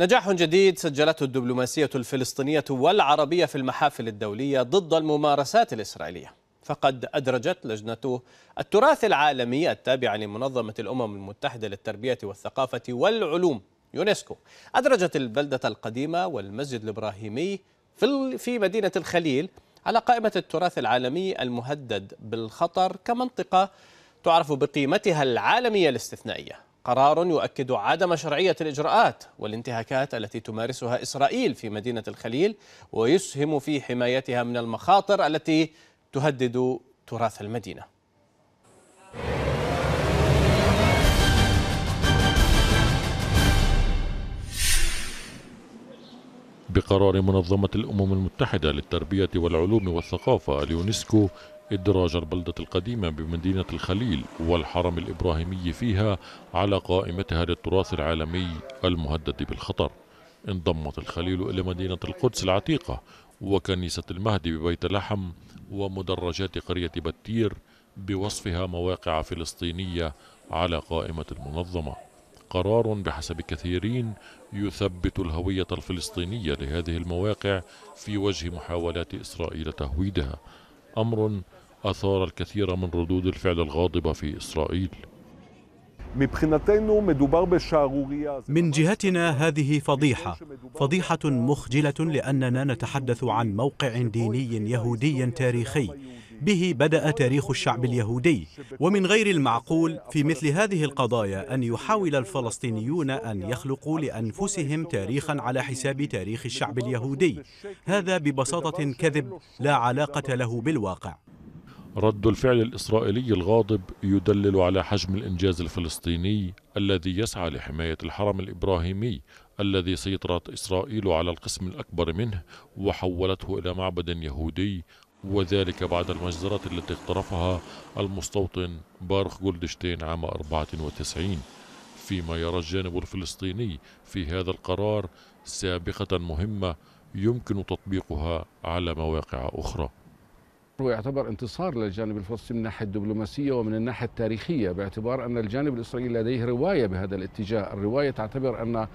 نجاح جديد سجلته الدبلوماسية الفلسطينية والعربية في المحافل الدولية ضد الممارسات الإسرائيلية فقد أدرجت لجنة التراث العالمي التابعة لمنظمة الأمم المتحدة للتربية والثقافة والعلوم يونسكو أدرجت البلدة القديمة والمسجد الإبراهيمي في مدينة الخليل على قائمة التراث العالمي المهدد بالخطر كمنطقة تعرف بقيمتها العالمية الاستثنائية قرار يؤكد عدم شرعية الإجراءات والانتهاكات التي تمارسها إسرائيل في مدينة الخليل ويسهم في حمايتها من المخاطر التي تهدد تراث المدينه قرار منظمة الأمم المتحدة للتربية والعلوم والثقافة اليونسكو إدراج البلدة القديمة بمدينة الخليل والحرم الإبراهيمي فيها على قائمتها للتراث العالمي المهدد بالخطر انضمت الخليل إلى مدينة القدس العتيقة وكنيسة المهدي ببيت لحم ومدرجات قرية بتير بوصفها مواقع فلسطينية على قائمة المنظمة قرار بحسب كثيرين يثبت الهوية الفلسطينية لهذه المواقع في وجه محاولات إسرائيل تهويدها أمر أثار الكثير من ردود الفعل الغاضبة في إسرائيل من جهتنا هذه فضيحة فضيحة مخجلة لأننا نتحدث عن موقع ديني يهودي تاريخي به بدأ تاريخ الشعب اليهودي ومن غير المعقول في مثل هذه القضايا أن يحاول الفلسطينيون أن يخلقوا لأنفسهم تاريخا على حساب تاريخ الشعب اليهودي هذا ببساطة كذب لا علاقة له بالواقع رد الفعل الإسرائيلي الغاضب يدلل على حجم الإنجاز الفلسطيني الذي يسعى لحماية الحرم الإبراهيمي الذي سيطرت إسرائيل على القسم الأكبر منه وحولته إلى معبد يهودي وذلك بعد المجزرة التي اقترفها المستوطن بارخ جولدشتين عام 94 فيما يرى الجانب الفلسطيني في هذا القرار سابقة مهمة يمكن تطبيقها على مواقع أخرى ويعتبر انتصار للجانب الفلسطيني من الناحية الدبلوماسية ومن الناحية التاريخية باعتبار أن الجانب الإسرائيلي لديه رواية بهذا الاتجاه الرواية تعتبر أن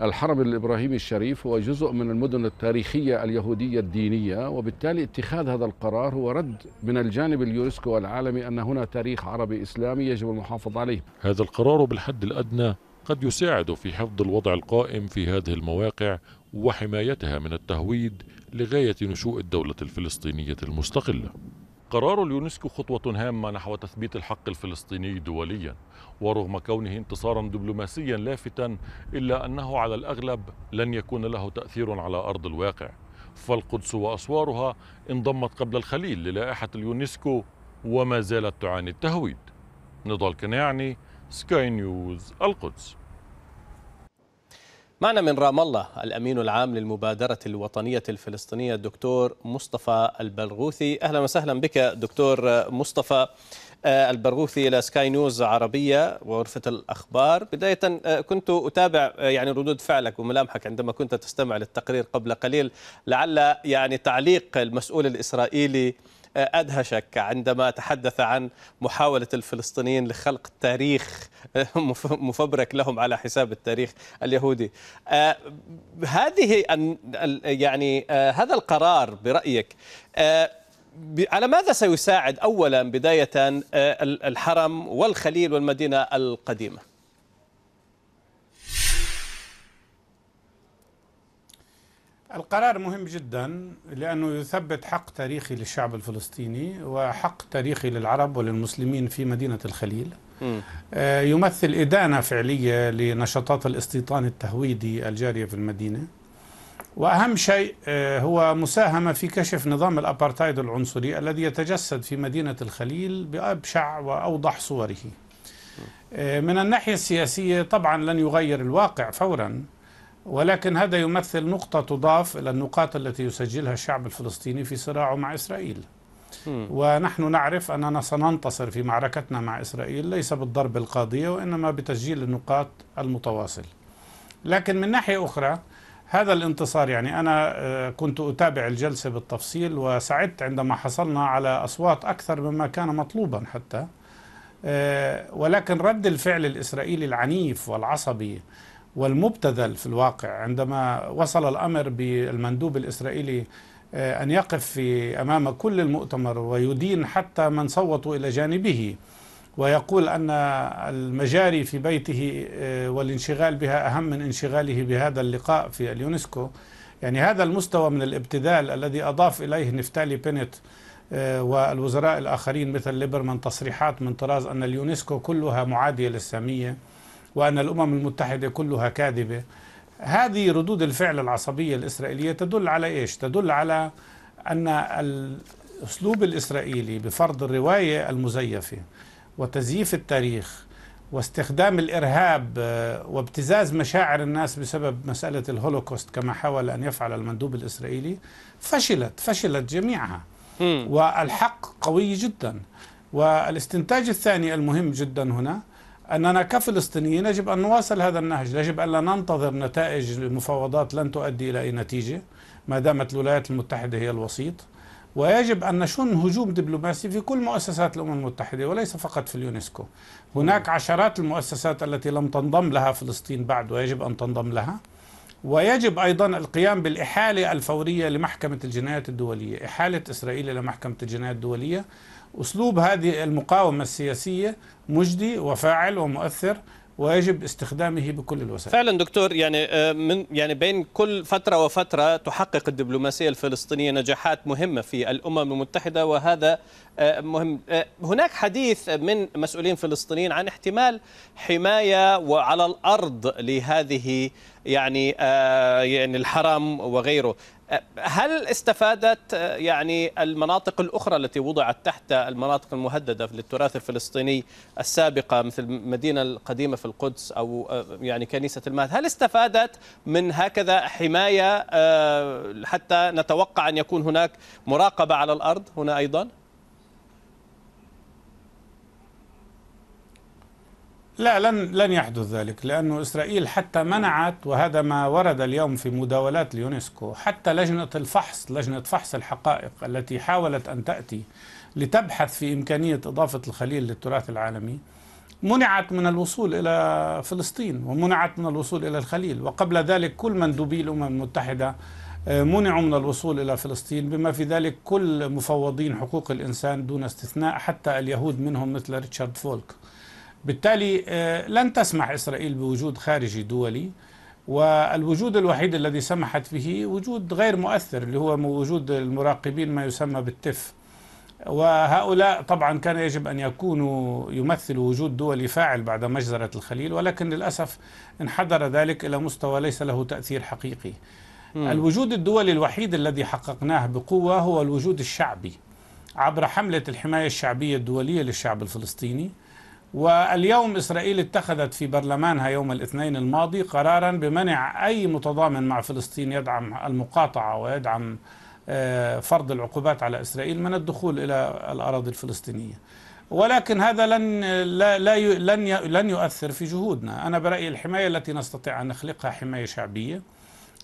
الحرم الإبراهيمي الشريف هو جزء من المدن التاريخية اليهودية الدينية وبالتالي اتخاذ هذا القرار هو رد من الجانب اليونسكو العالمي أن هنا تاريخ عربي إسلامي يجب المحافظة عليه هذا القرار بالحد الأدنى قد يساعد في حفظ الوضع القائم في هذه المواقع وحمايتها من التهويد لغاية نشوء الدولة الفلسطينية المستقلة قرار اليونسكو خطوة هامة نحو تثبيت الحق الفلسطيني دوليا ورغم كونه انتصارا دبلوماسيا لافتا إلا أنه على الأغلب لن يكون له تأثير على أرض الواقع فالقدس وأسوارها انضمت قبل الخليل للائحة اليونسكو وما زالت تعاني التهويد نضال كناعني سكاي نيوز القدس معنا من رام الله الأمين العام للمبادرة الوطنية الفلسطينية الدكتور مصطفى البرغوثي أهلا وسهلا بك دكتور مصطفى آه، البرغوثي إلى سكاي نيوز عربية وغرفة الأخبار بداية آه، كنت أتابع آه، يعني ردود فعلك وملامحك عندما كنت تستمع للتقرير قبل قليل لعل يعني تعليق المسؤول الإسرائيلي أدهشك عندما تحدث عن محاولة الفلسطينيين لخلق تاريخ مفبرك لهم على حساب التاريخ اليهودي آه، هذه يعني آه، هذا القرار برأيك آه، على ماذا سيساعد أولا بداية الحرم والخليل والمدينة القديمة؟ القرار مهم جدا لأنه يثبت حق تاريخي للشعب الفلسطيني وحق تاريخي للعرب وللمسلمين في مدينة الخليل آه، يمثل إدانة فعلية لنشاطات الاستيطان التهويدي الجارية في المدينة وأهم شيء آه، هو مساهمة في كشف نظام الأبارتايد العنصري الذي يتجسد في مدينة الخليل بأبشع وأوضح صوره آه، من الناحية السياسية طبعا لن يغير الواقع فوراً ولكن هذا يمثل نقطة تضاف إلى النقاط التي يسجلها الشعب الفلسطيني في صراعه مع إسرائيل ونحن نعرف أننا سننتصر في معركتنا مع إسرائيل ليس بالضرب القاضية وإنما بتسجيل النقاط المتواصل لكن من ناحية أخرى هذا الانتصار يعني أنا آه، كنت أتابع الجلسة بالتفصيل وسعدت عندما حصلنا على أصوات أكثر مما كان مطلوبا حتى آه، ولكن رد الفعل الإسرائيلي العنيف والعصبي والمبتذل في الواقع عندما وصل الأمر بالمندوب الإسرائيلي آه، أن يقف في أمام كل المؤتمر ويدين حتى من صوتوا إلى جانبه ويقول أن المجاري في بيته آه، والانشغال بها أهم من انشغاله بهذا اللقاء في اليونسكو يعني هذا المستوى من الابتذال الذي أضاف إليه نفتالي بينت آه، والوزراء الآخرين مثل ليبرمان تصريحات من طراز أن اليونسكو كلها معادية للسامية وأن الأمم المتحدة كلها كاذبة هذه ردود الفعل العصبية الإسرائيلية تدل على إيش؟ تدل على أن الأسلوب الإسرائيلي بفرض الرواية المزيفة وتزييف التاريخ واستخدام الإرهاب آه، وابتزاز مشاعر الناس بسبب مسألة الهولوكوست كما حاول أن يفعل المندوب الإسرائيلي فشلت فشلت جميعها والحق قوي جدا والاستنتاج الثاني المهم جدا هنا أننا كفلسطينيين يجب أن نواصل هذا النهج يجب أن لا ننتظر نتائج المفاوضات لن تؤدي إلى أي نتيجة ما دامت الولايات المتحدة هي الوسيط ويجب أن نشن هجوم دبلوماسي في كل مؤسسات الأمم المتحدة وليس فقط في اليونسكو هناك عشرات المؤسسات التي لم تنضم لها فلسطين بعد ويجب أن تنضم لها ويجب أيضا القيام بالإحالة الفورية لمحكمة الجنايات الدولية إحالة إسرائيل إلى محكمة الجنايات الدولية أسلوب هذه المقاومة السياسية مجدي وفاعل ومؤثر ويجب استخدامه بكل الوسائل. فعلا دكتور يعني آه، من يعني بين كل فتره وفتره تحقق الدبلوماسيه الفلسطينيه نجاحات مهمه في الامم المتحده وهذا آه، مهم. آه، هناك حديث من مسؤولين فلسطينيين عن احتمال حمايه وعلى الارض لهذه يعني آه، يعني الحرم وغيره هل استفادت آه، يعني المناطق الأخرى التي وضعت تحت المناطق المهددة للتراث الفلسطيني السابقة مثل المدينة القديمة في القدس أو آه، يعني كنيسة المهد هل استفادت من هكذا حماية حتى نتوقع أن يكون هناك مراقبة على الأرض هنا أيضا؟ لا لن لن يحدث ذلك لأن إسرائيل حتى منعت وهذا ما ورد اليوم في مداولات اليونسكو حتى لجنة الفحص لجنة فحص الحقائق التي حاولت أن تأتي لتبحث في إمكانية إضافة الخليل للتراث العالمي منعت من الوصول إلى فلسطين ومنعت من الوصول إلى الخليل وقبل ذلك كل مندوبي الأمم المتحدة آه، منعوا من الوصول إلى فلسطين بما في ذلك كل مفوضين حقوق الإنسان دون استثناء حتى اليهود منهم مثل ريتشارد فولك بالتالي آه، لن تسمح إسرائيل بوجود خارجي دولي والوجود الوحيد الذي سمحت به وجود غير مؤثر اللي هو وجود المراقبين ما يسمى بالتف وهؤلاء طبعا كان يجب أن يكونوا يمثلوا وجود دولي فاعل بعد مجزرة الخليل ولكن للأسف انحدر ذلك إلى مستوى ليس له تأثير حقيقي م. الوجود الدولي الوحيد الذي حققناه بقوة هو الوجود الشعبي عبر حملة الحماية الشعبية الدولية للشعب الفلسطيني واليوم إسرائيل اتخذت في برلمانها يوم الاثنين الماضي قرارا بمنع أي متضامن مع فلسطين يدعم المقاطعة ويدعم آه، فرض العقوبات على إسرائيل من الدخول إلى الأراضي الفلسطينية ولكن هذا لن لا, لن لن يؤثر في جهودنا انا برايي الحمايه التي نستطيع ان نخلقها حمايه شعبيه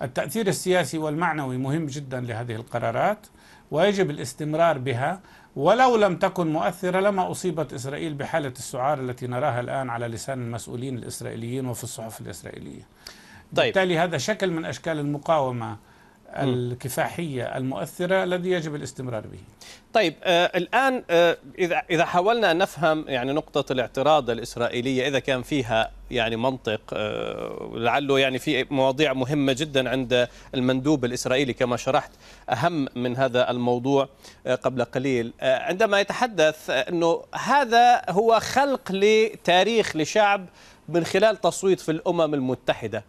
التأثير السياسي والمعنوي مهم جدا لهذه القرارات ويجب الاستمرار بها ولو لم تكن مؤثرة لما أصيبت إسرائيل بحالة السعار التي نراها الآن على لسان المسؤولين الإسرائيليين وفي الصحف الإسرائيلية طيب. بالتالي هذا شكل من أشكال المقاومة الكفاحية المؤثرة الذي يجب الاستمرار به طيب آه الآن آه إذا, إذا حاولنا أن نفهم يعني نقطة الاعتراض الإسرائيلية إذا كان فيها يعني منطق آه لعله يعني في مواضيع مهمة جدا عند المندوب الإسرائيلي كما شرحت أهم من هذا الموضوع آه قبل قليل آه عندما يتحدث آه، أنه هذا هو خلق لتاريخ لشعب من خلال تصويت في الأمم المتحدة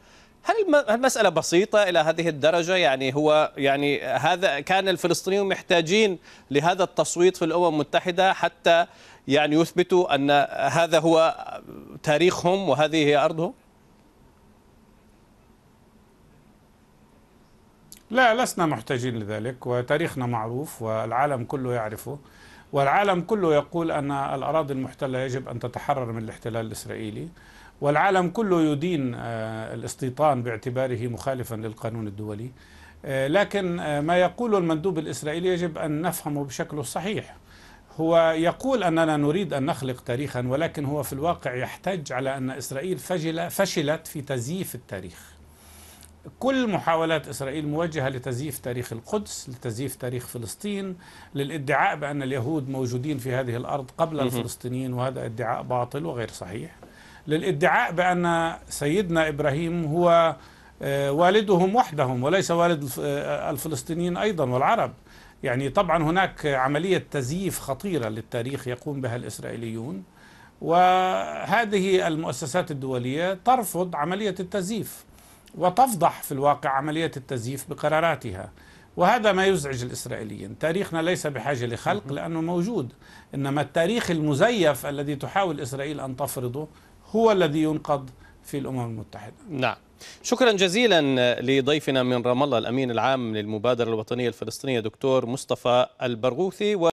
هل المسألة بسيطة إلى هذه الدرجة يعني هو يعني هذا كان الفلسطينيون محتاجين لهذا التصويت في الأمم المتحدة حتى يعني يثبتوا أن هذا هو تاريخهم وهذه هي أرضهم لا لسنا محتاجين لذلك وتاريخنا معروف والعالم كله يعرفه والعالم كله يقول أن الأراضي المحتلة يجب أن تتحرر من الاحتلال الإسرائيلي والعالم كله يدين آه، الاستيطان باعتباره مخالفا للقانون الدولي آه، لكن آه، ما يقوله المندوب الإسرائيلي يجب أن نفهمه بشكله الصحيح هو يقول أننا نريد أن نخلق تاريخا ولكن هو في الواقع يحتج على أن إسرائيل فشلت في تزييف التاريخ كل محاولات إسرائيل موجهة لتزييف تاريخ القدس لتزييف تاريخ فلسطين للادعاء بأن اليهود موجودين في هذه الأرض قبل الفلسطينيين وهذا ادعاء باطل وغير صحيح للادعاء بأن سيدنا إبراهيم هو آه، والدهم وحدهم وليس والد آه، الفلسطينيين أيضا والعرب يعني طبعا هناك عملية تزييف خطيرة للتاريخ يقوم بها الإسرائيليون وهذه المؤسسات الدولية ترفض عملية التزييف وتفضح في الواقع عملية التزييف بقراراتها وهذا ما يزعج الإسرائيليين تاريخنا ليس بحاجة لخلق لأنه موجود إنما التاريخ المزيف الذي تحاول إسرائيل أن تفرضه هو الذي ينقض في الأمم المتحدة نعم شكرا جزيلا لضيفنا من رام الله الأمين العام للمبادرة الوطنية الفلسطينية دكتور مصطفى البرغوثي